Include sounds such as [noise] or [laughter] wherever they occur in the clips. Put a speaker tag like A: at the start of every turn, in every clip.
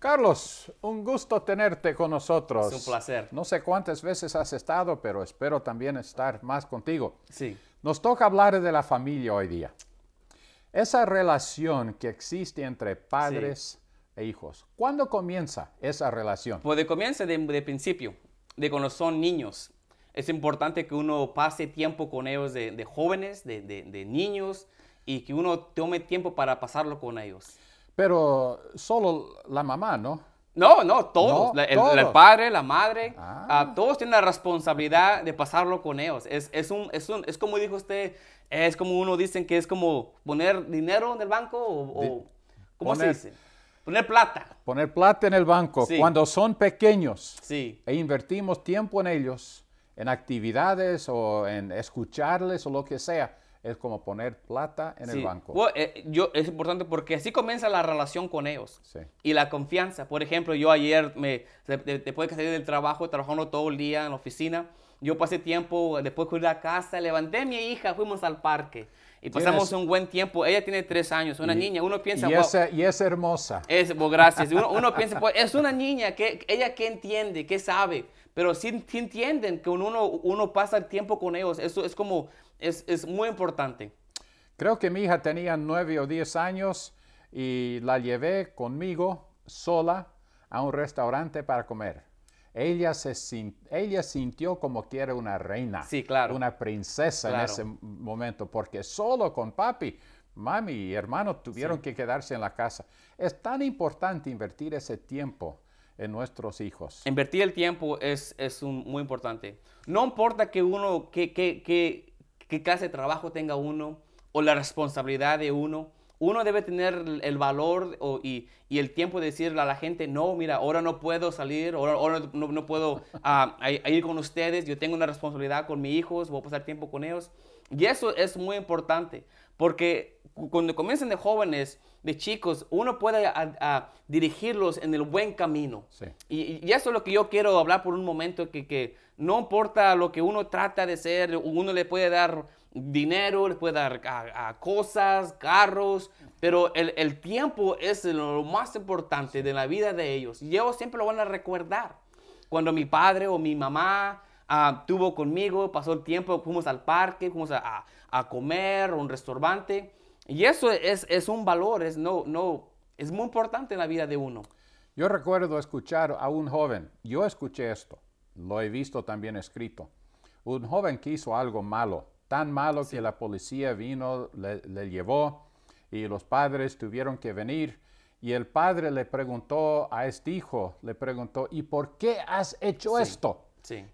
A: Carlos, un gusto tenerte con nosotros. Es un placer. No sé cuántas veces has estado, pero espero también estar más contigo. Sí. Nos toca hablar de la familia hoy día. Esa relación que existe entre padres e hijos. ¿Cuándo comienza esa relación?
B: Pues de comienza de, principio, de cuando son niños. Es importante que uno pase tiempo con ellos de, jóvenes, de, de niños, y que uno tome tiempo para pasarlo con ellos.
A: Pero solo la mamá, ¿no?
B: No, no, todos. el, padre, la madre, ah. todos tienen la responsabilidad de pasarlo con ellos. Es, un, es, como dijo usted, es como uno dicen que es como poner dinero en el banco o... ¿Cómo se dice? Poner plata.
A: Poner plata en el banco. Cuando son pequeños sí. e invertimos tiempo en ellos, en actividades o en escucharles o lo que sea, es como poner plata en el banco.
B: Eh, yo, es importante porque así comienza la relación con ellos y la confianza. Por ejemplo, yo ayer, me, después de salir del trabajo, trabajando todo el día en la oficina, yo pasé tiempo, después fui a casa, levanté a mi hija, fuimos al parque. Y pasamos un buen tiempo. Ella tiene tres años, una niña. Uno piensa...
A: Y, es hermosa.
B: Es, gracias. Uno, piensa, pues, es una niña que ella que entiende, qué sabe pero si entienden que uno, uno pasa el tiempo con ellos. Eso es como, es, es muy importante.
A: Creo que mi hija tenía nueve o diez años y la llevé conmigo sola a un restaurante para comer. Ella, se ella sintió como quiere una reina, sí, claro. una princesa en ese momento, porque solo con papi, mami y hermano tuvieron que quedarse en la casa. Es tan importante invertir ese tiempo
B: en nuestros hijos. Invertir el tiempo es, es muy importante. No importa que uno, qué que, que, clase de trabajo tenga uno o la responsabilidad de uno, uno debe tener el valor y, y, el tiempo de decirle a la gente, no, mira, ahora no puedo salir, ahora, no, puedo ah, ir con ustedes, yo tengo una responsabilidad con mis hijos, voy a pasar tiempo con ellos. Y eso es muy importante, porque cuando comiencen de jóvenes, de chicos, uno puede dirigirlos en el buen camino. Y, eso es lo que yo quiero hablar por un momento, que, no importa lo que uno trata de ser, uno le puede dar dinero, le puede dar cosas, carros, pero el, el, tiempo es lo más importante de la vida de ellos. Y ellos siempre lo van a recordar. Cuando mi padre o mi mamá Ah, tuvo conmigo, pasó el tiempo, fuimos al parque, fuimos a, a, comer, un restaurante. Y eso es, es, un valor, es, no, no, es muy importante en la vida de uno. Yo recuerdo escuchar
A: a un joven, yo escuché esto, lo he visto también escrito. Un joven que hizo algo malo, tan malo que la policía vino, le, llevó y los padres tuvieron que venir. Y el padre le preguntó a este hijo, le preguntó, ¿y por qué has hecho esto?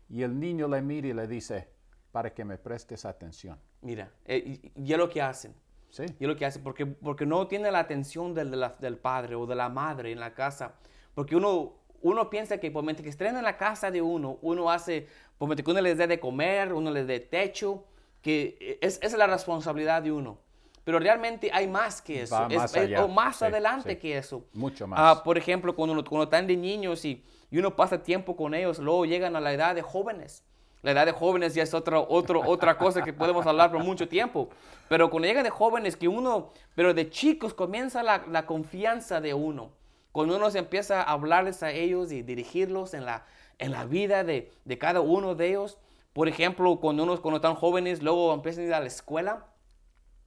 A: Y el niño le mira y le dice, para que me prestes atención.
B: Mira, eh, y, es lo que hacen. Sí. Y es lo que hacen, porque, porque no tiene la atención del, padre o de la madre en la casa. Porque uno, uno piensa que por mientras que estén en la casa de uno, uno hace, por mientras que uno les dé de comer, uno les dé techo, que eh, esa es la responsabilidad de uno pero realmente hay más que eso, es, más o más adelante que eso. Mucho ah, más. por ejemplo, cuando, uno, cuando están de niños y, y, uno pasa tiempo con ellos, luego llegan a la edad de jóvenes. La edad de jóvenes ya es otra, otro, otra cosa que podemos hablar por mucho tiempo. Pero cuando llegan de jóvenes, que uno, pero de chicos comienza la, la confianza de uno. Cuando uno se empieza a hablarles a ellos y dirigirlos en la, en la vida de, de cada uno de ellos. Por ejemplo, cuando unos cuando están jóvenes, luego empiezan a ir a la escuela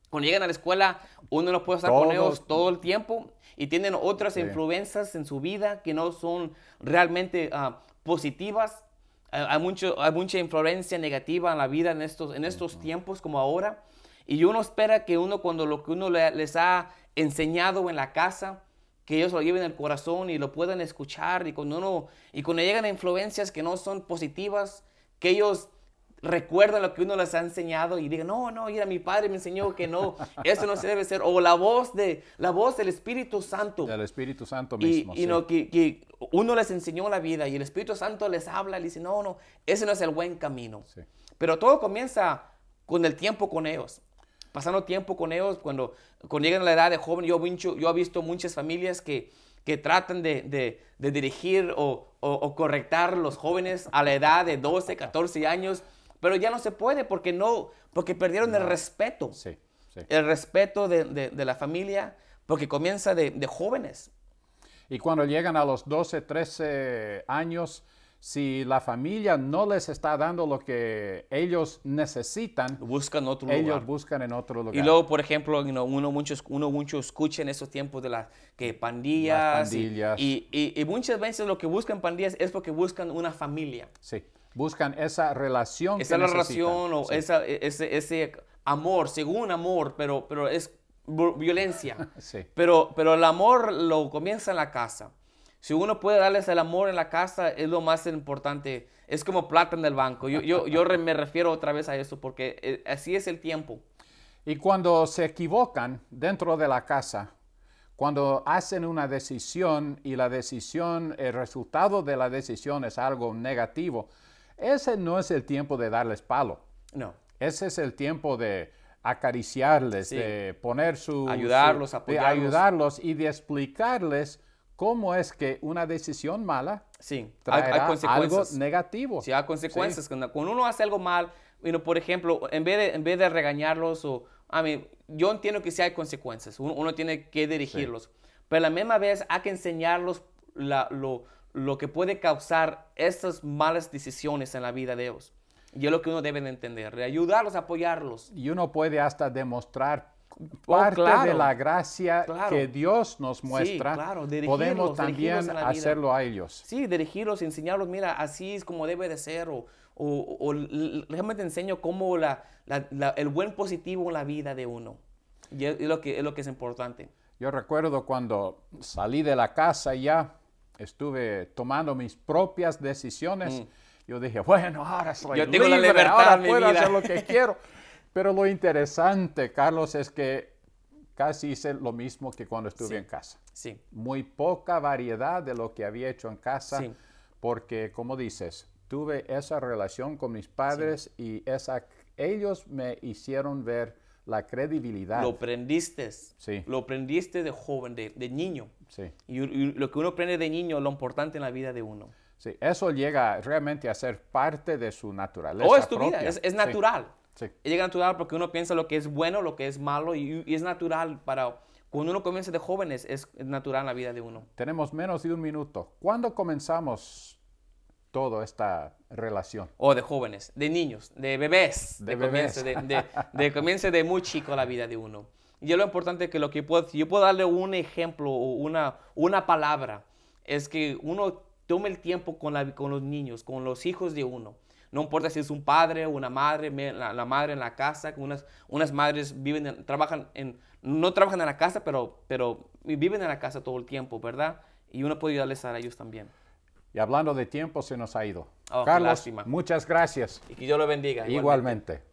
B: cuando llegan a la escuela, uno no puede estar con ellos todo el tiempo y tienen otras influencias en su vida que no son realmente ah, positivas. hay, mucho, hay mucha influencia negativa en la vida en estos, en estos tiempos como ahora. Y uno espera que uno, cuando lo que uno les ha enseñado en la casa, que ellos lo lleven el corazón y lo puedan escuchar. Y cuando, uno, y cuando llegan a influencias que no son positivas, que ellos recuerda lo que uno les ha enseñado y digan, no, no, mira, mi padre me enseñó que no, eso no se debe ser O la voz, de, la voz del Espíritu Santo. Del Espíritu Santo mismo. Y, y que, uno les enseñó la vida y el Espíritu Santo les habla y les dice, no, no, ese no es el buen camino. Pero todo comienza con el tiempo con ellos. Pasando tiempo con ellos, cuando, con llegan a la edad de joven, yo, yo he visto muchas familias que, que tratan de, dirigir o, o correctar a los jóvenes a la edad de 12, 14 años pero ya no se puede porque no, porque perdieron el respeto. Sí, El respeto de, de, la familia, porque comienza de, de, jóvenes. Y cuando llegan a los 12, 13
A: años, si la familia no les está dando lo que ellos necesitan, buscan otro ellos buscan en otro lugar. Y luego,
B: por ejemplo, uno, muchos uno mucho escuchen esos tiempos de las que pandillas. Y, y, y, muchas veces lo que buscan pandillas es porque buscan una familia.
A: Sí buscan esa relación. Esa relación o
B: ese, ese, amor, según amor, pero, pero es violencia. [laughs] Sí. Pero, pero el amor lo comienza en la casa. Si uno puede darles el amor en la casa, es lo más importante. Es como plata en el banco. Yo, yo, yo me refiero otra vez a eso porque eh, así es el tiempo.
A: Y cuando se equivocan dentro de la casa, cuando hacen una decisión y la decisión, el resultado de la decisión es algo negativo, ese no es el tiempo de darles palo. No. Ese es el tiempo de acariciarles, de poner su... Ayudarlos, apoyarlos. De ayudarlos y de explicarles cómo es que una decisión mala
B: sí. trae consecuencias. algo negativo. Sí, hay consecuencias. Cuando uno hace algo mal, bueno, por ejemplo, en vez de, en vez de regañarlos o... A mí, yo entiendo que sí hay consecuencias. Uno, tiene que dirigirlos. Pero a la misma vez hay que enseñarlos la, lo lo que puede causar estas malas decisiones en la vida de ellos. Y es lo que uno debe entender, de ayudarlos, apoyarlos.
A: Y uno puede hasta demostrar oh, parte de la
B: gracia que
A: Dios nos muestra, sí, claro. podemos también hacerlo a ellos.
B: Sí, dirigirlos, enseñarlos, mira, así es como debe de ser, o, déjame te enseño cómo la, el buen positivo en la vida de uno. Y lo que, es lo que es importante. Yo recuerdo cuando salí de la casa ya, estuve tomando
A: mis propias decisiones, mm. yo dije, bueno, ahora soy yo libre, la libertad, ahora puedo hacer lo que [laughs] quiero. Pero lo interesante, Carlos, es que casi hice lo mismo que cuando estuve en casa. Sí. Muy poca variedad de lo que había hecho en casa, porque, como dices, tuve esa relación con mis padres y esa, ellos me hicieron ver la credibilidad. Lo
B: aprendiste. Sí. Lo aprendiste de joven, de, niño. Y, lo que uno aprende de niño es lo importante en la vida de uno.
A: Sí, eso llega realmente a ser parte de su naturaleza. es tu propia. es, natural. Sí.
B: Llega natural porque uno piensa lo que es bueno, lo que es malo, y, es natural para, cuando uno comienza de jóvenes, es natural en la vida de uno.
A: Tenemos menos de un minuto. ¿Cuándo comenzamos toda esta relación. O
B: de jóvenes, de niños, de bebés. De, bebés. de, de, de muy chico la vida de uno. Y lo importante que lo que puedo, yo puedo darle un ejemplo o una, palabra, es que uno tome el tiempo con, la, con los niños, con los hijos de uno. No importa si es un padre o una madre, la, madre en la casa, unas, madres viven, trabajan en, no trabajan en la casa, pero, pero viven en la casa todo el tiempo, ¿verdad? Y uno puede ayudarles a ellos también.
A: Y hablando de tiempo, se nos ha ido.
B: Oh, Carlos, muchas
A: gracias. Y que Dios
B: lo bendiga. igualmente.